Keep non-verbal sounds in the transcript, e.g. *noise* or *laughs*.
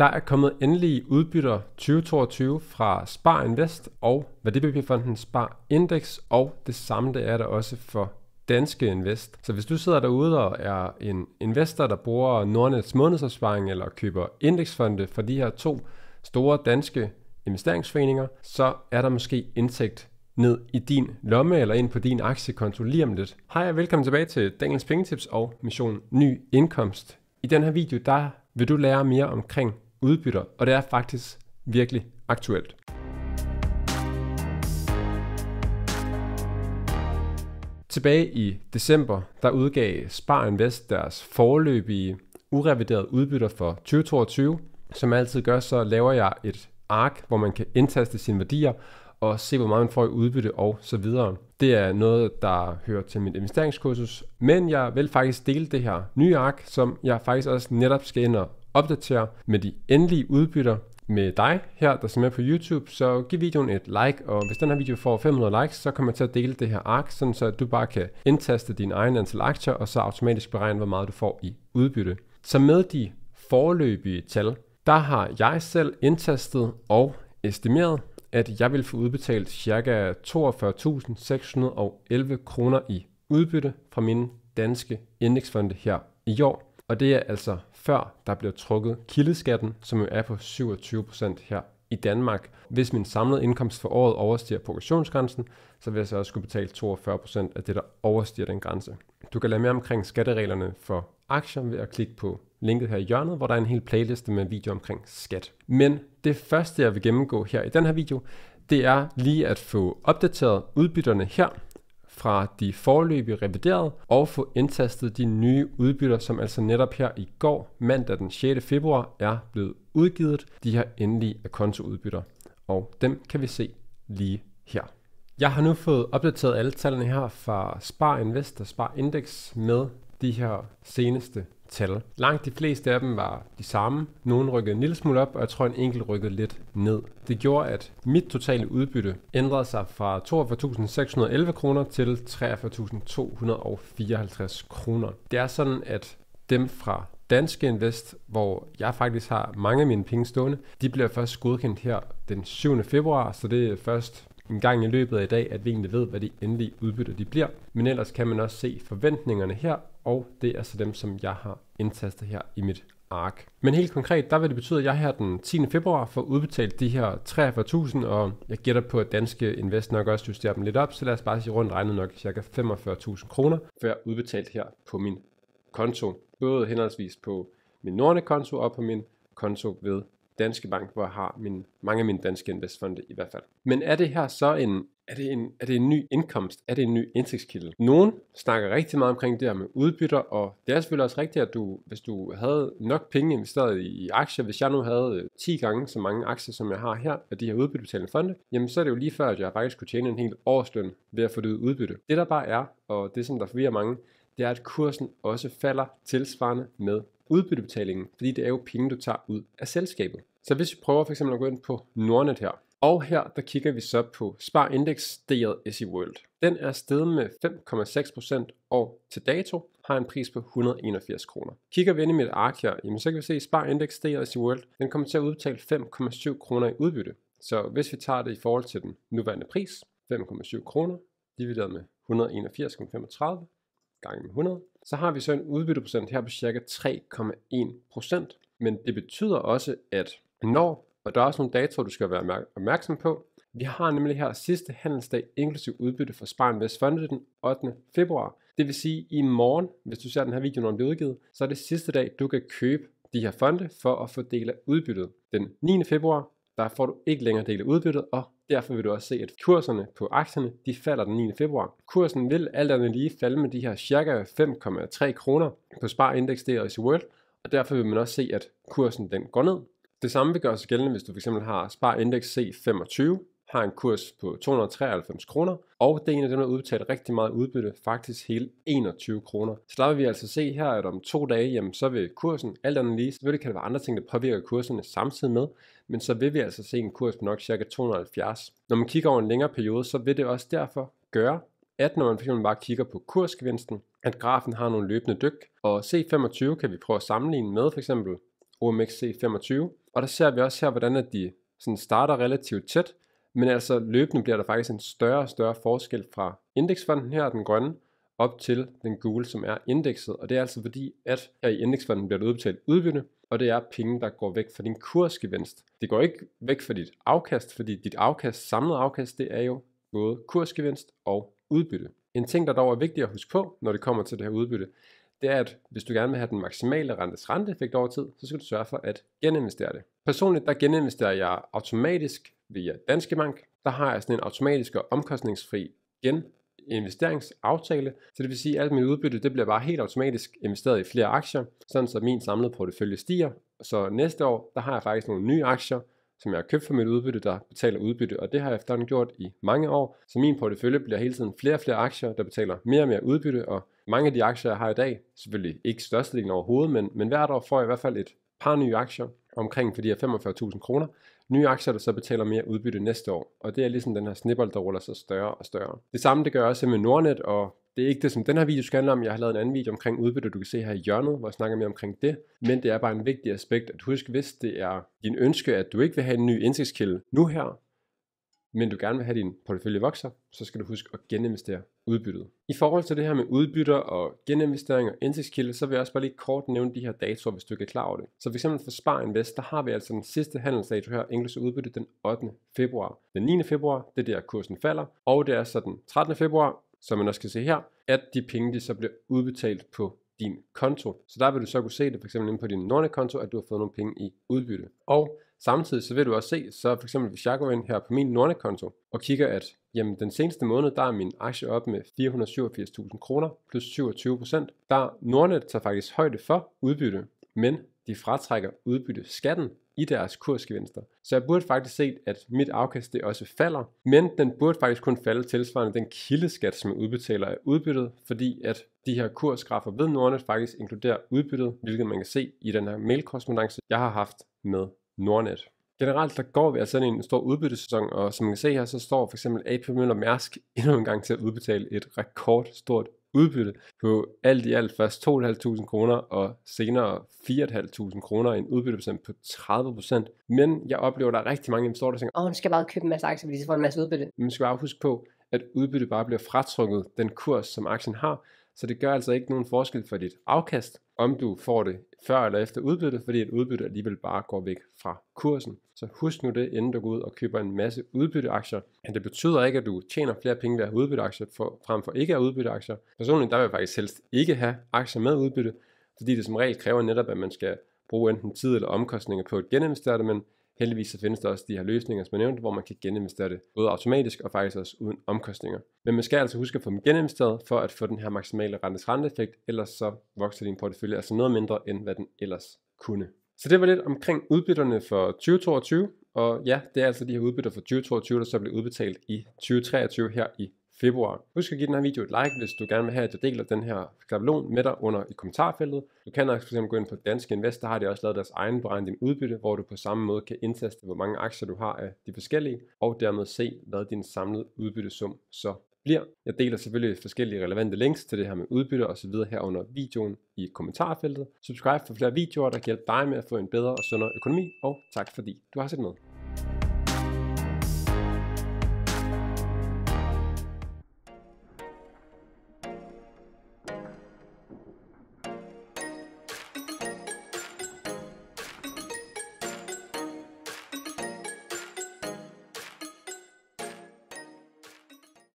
Der er kommet endelige udbytter 2022 fra Spar Invest og værdipapirfonden Spar Index, og det samme det er der også for Danske Invest. Så hvis du sidder derude og er en investor, der bruger Nordnets månedsopsparing eller køber indeksfonde for de her to store danske investeringsforeninger, så er der måske indtægt ned i din lomme eller ind på din aktiekonto lige om lidt. Hej og velkommen tilbage til Daniels Pengetips og Mission Ny Indkomst. I den her video, der vil du lære mere omkring udbytter, og det er faktisk virkelig aktuelt. Tilbage i december, der udgav Spar Invest deres forløbige ureviderede udbytter for 2022. Som jeg altid gør, så laver jeg et ark, hvor man kan indtaste sine værdier og se, hvor meget man får i udbytte og så videre. Det er noget, der hører til mit investeringskursus, men jeg vil faktisk dele det her nye ark, som jeg faktisk også netop skal ind og opdatere med de endelige udbytter med dig her, der ser med på YouTube, så giv videoen et like, og hvis den her video får 500 likes, så kommer jeg til at dele det her ark, sådan så du bare kan indtaste din egen antal aktier, og så automatisk beregne, hvor meget du får i udbytte. Så med de forløbige tal, der har jeg selv indtastet og estimeret, at jeg vil få udbetalt ca. 42.611 kroner i udbytte fra mine danske indeksfonde her i år. Og det er altså før der bliver trukket kildeskatten, som jo er på 27% her i Danmark. Hvis min samlede indkomst for året overstiger progressionsgrænsen, så vil jeg så også skulle betale 42% af det, der overstiger den grænse. Du kan lære mere omkring skattereglerne for aktier ved at klikke på linket her i hjørnet, hvor der er en hel playliste med video omkring skat. Men det første, jeg vil gennemgå her i den her video, det er lige at få opdateret udbytterne her fra de forløbige reviderede og få indtastet de nye udbytter, som altså netop her i går, mandag den 6. februar, er blevet udgivet. De her endelige kontoudbytter, og dem kan vi se lige her. Jeg har nu fået opdateret alle tallene her fra Spar Invest og Spar Index med de her seneste tal. Langt de fleste af dem var de samme. Nogle rykkede en lille smule op, og jeg tror en enkelt rykkede lidt ned. Det gjorde, at mit totale udbytte ændrede sig fra 42.611 kroner til 43.254 kroner. Det er sådan, at dem fra Danske Invest, hvor jeg faktisk har mange af mine penge stående, de bliver først godkendt her den 7. februar, så det er først en gang i løbet af i dag, at vi egentlig ved, hvad de endelige udbytter de bliver. Men ellers kan man også se forventningerne her, og det er så dem, som jeg har indtastet her i mit ark. Men helt konkret, der vil det betyde, at jeg her den 10. februar får udbetalt de her 43.000, og jeg gætter på, at danske invest nok også justerer dem lidt op, så lad os bare sige rundt regnet nok ca. 45.000 kroner, før udbetalt her på min konto. Både henholdsvis på min Nordnet-konto og på min konto ved Danske Bank, hvor jeg har min, mange af mine danske investfonde i hvert fald. Men er det her så en, er det en, er det en ny indkomst? Er det en ny indtægtskilde? Nogen snakker rigtig meget omkring det her med udbytter, og det er selvfølgelig også rigtigt, at du, hvis du havde nok penge investeret i aktier, hvis jeg nu havde 10 øh, gange så mange aktier, som jeg har her, af de her udbyttebetalende fonde, jamen så er det jo lige før, at jeg faktisk kunne tjene en hel årsløn ved at få det udbytte. Det der bare er, og det som der forvirrer mange, det er, at kursen også falder tilsvarende med udbyttebetalingen, fordi det er jo penge, du tager ud af selskabet. Så hvis vi prøver for eksempel at gå ind på Nordnet her, og her der kigger vi så på Index SE World. Den er steget med 5,6% og til dato har en pris på 181 kroner. Kigger vi ind i mit ark her, jamen så kan vi se, Spar Index SE World den kommer til at udbetale 5,7 kroner i udbytte. Så hvis vi tager det i forhold til den nuværende pris, 5,7 kroner, divideret med 181,35, gange med 100, så har vi så en udbytteprocent her på cirka 3,1%. Men det betyder også, at når, og der er også nogle datoer, du skal være opmærksom på, vi har nemlig her sidste handelsdag inklusiv udbytte for Sparen Vest Fonde den 8. februar. Det vil sige, at i morgen, hvis du ser den her video, når den bliver udgivet, så er det sidste dag, du kan købe de her fonde for at få del af udbyttet. Den 9. februar der får du ikke længere del af udbyttet, og derfor vil du også se, at kurserne på aktierne, de falder den 9. februar. Kursen vil alt andet lige falde med de her cirka 5,3 kroner på Spar Index DRS World, og derfor vil man også se, at kursen den går ned. Det samme vil gøre sig gældende, hvis du fx har Spar Index C25, har en kurs på 293 kroner, og det er en af dem, der udbetalt rigtig meget udbytte, faktisk hele 21 kroner. Så der vil vi altså se her, at om to dage, jamen så vil kursen alt andet lige, selvfølgelig kan der være andre ting, der påvirker kurserne samtidig med, men så vil vi altså se en kurs på nok ca. 270. Når man kigger over en længere periode, så vil det også derfor gøre, at når man fx bare kigger på kursgevinsten, at grafen har nogle løbende dyk, og C25 kan vi prøve at sammenligne med OMX OMXC25, og der ser vi også her, hvordan at de sådan starter relativt tæt, men altså løbende bliver der faktisk en større og større forskel fra indeksfonden her, den grønne, op til den gule, som er indekset. Og det er altså fordi, at her i indeksfonden bliver der udbetalt udbytte, og det er penge, der går væk fra din kursgevinst. Det går ikke væk fra dit afkast, fordi dit afkast, samlet afkast, det er jo både kursgevinst og udbytte. En ting, der dog er vigtig at huske på, når det kommer til det her udbytte, det er, at hvis du gerne vil have den maksimale rentes renteeffekt over tid, så skal du sørge for at geninvestere det. Personligt, der geninvesterer jeg automatisk via Danske Bank, der har jeg sådan en automatisk og omkostningsfri gen investeringsaftale, så det vil sige, at alt mit udbytte det bliver bare helt automatisk investeret i flere aktier, sådan så min samlede portefølje stiger. Så næste år, der har jeg faktisk nogle nye aktier, som jeg har købt for mit udbytte, der betaler udbytte, og det har jeg efterhånden gjort i mange år. Så min portefølje bliver hele tiden flere og flere aktier, der betaler mere og mere udbytte, og mange af de aktier, jeg har i dag, selvfølgelig ikke størstedelen overhovedet, men, men hvert år får jeg i hvert fald et par nye aktier omkring for de her 45.000 kroner. Nye aktier, der så betaler mere udbytte næste år. Og det er ligesom den her snibbold, der ruller sig større og større. Det samme det gør også med Nordnet, og det er ikke det, som den her video skal handle om. Jeg har lavet en anden video omkring udbytte, du kan se her i hjørnet, hvor jeg snakker mere omkring det. Men det er bare en vigtig aspekt at huske, hvis det er din ønske, at du ikke vil have en ny indsigtskilde nu her, men du gerne vil have din portefølje vokser, så skal du huske at geninvestere udbyttet. I forhold til det her med udbytter og geninvesteringer og indtægtskilde, så vil jeg også bare lige kort nævne de her datoer, hvis du ikke er klar over det. Så f.eks. for Spar Invest, der har vi altså den sidste handelsdato her, engelsk udbytte, den 8. februar. Den 9. februar, det er der kursen falder, og det er så den 13. februar, som man også kan se her, at de penge de så bliver udbetalt på din konto. Så der vil du så kunne se det f.eks. inde på din Nordnet-konto, at du har fået nogle penge i udbytte. Og Samtidig så vil du også se, så for eksempel hvis jeg går ind her på min Nordnet-konto og kigger, at jamen, den seneste måned, der er min aktie op med 487.000 kroner plus 27 procent. Der Nordnet tager faktisk højde for udbytte, men de fratrækker udbytte skatten i deres kursgevinster. Så jeg burde faktisk se, at mit afkast det også falder, men den burde faktisk kun falde tilsvarende den kildeskat, som jeg udbetaler af udbyttet, fordi at de her kursgrafer ved Nordnet faktisk inkluderer udbyttet, hvilket man kan se i den her mailkorrespondence, jeg har haft med Nordnet. Generelt der går vi altså ind i en stor udbyttesæson, og som man kan se her, så står for eksempel AP Møller Mærsk *laughs* endnu en gang til at udbetale et rekordstort udbytte på alt i alt først 2.500 kroner og senere 4.500 kroner en udbytteprocent på 30%. Men jeg oplever, at der er rigtig mange investorer, der tænker, åh, oh, nu skal jeg bare købe en masse aktier, fordi så får en masse udbytte. Men man skal bare huske på, at udbytte bare bliver fratrukket den kurs, som aktien har, så det gør altså ikke nogen forskel for dit afkast, om du får det før eller efter udbytte, fordi et udbytte alligevel bare går væk fra kursen. Så husk nu det, inden du går ud og køber en masse udbytteaktier. Men det betyder ikke, at du tjener flere penge ved at have udbytteaktier for, frem for ikke at have udbytteaktier. Personligt der vil jeg faktisk helst ikke have aktier med udbytte, fordi det som regel kræver netop, at man skal bruge enten tid eller omkostninger på at geninvestere det, men Heldigvis så findes der også de her løsninger, som jeg nævnte, hvor man kan geninvestere det, både automatisk og faktisk også uden omkostninger. Men man skal altså huske at få dem geninvesteret for at få den her maksimale rentes renteeffekt, ellers så vokser din portefølje altså noget mindre, end hvad den ellers kunne. Så det var lidt omkring udbytterne for 2022, og ja, det er altså de her udbytter for 2022, der så bliver udbetalt i 2023 her i februar. Husk at give den her video et like, hvis du gerne vil have, at jeg deler den her skabelon med dig under i kommentarfeltet. Du kan også fx gå ind på Danske Invest, der har de også lavet deres egen brand din udbytte, hvor du på samme måde kan indtaste, hvor mange aktier du har af de forskellige, og dermed se, hvad din samlede udbyttesum så bliver. Jeg deler selvfølgelig forskellige relevante links til det her med udbytte og så videre her under videoen i kommentarfeltet. Subscribe for flere videoer, der kan hjælpe dig med at få en bedre og sundere økonomi, og tak fordi du har set med.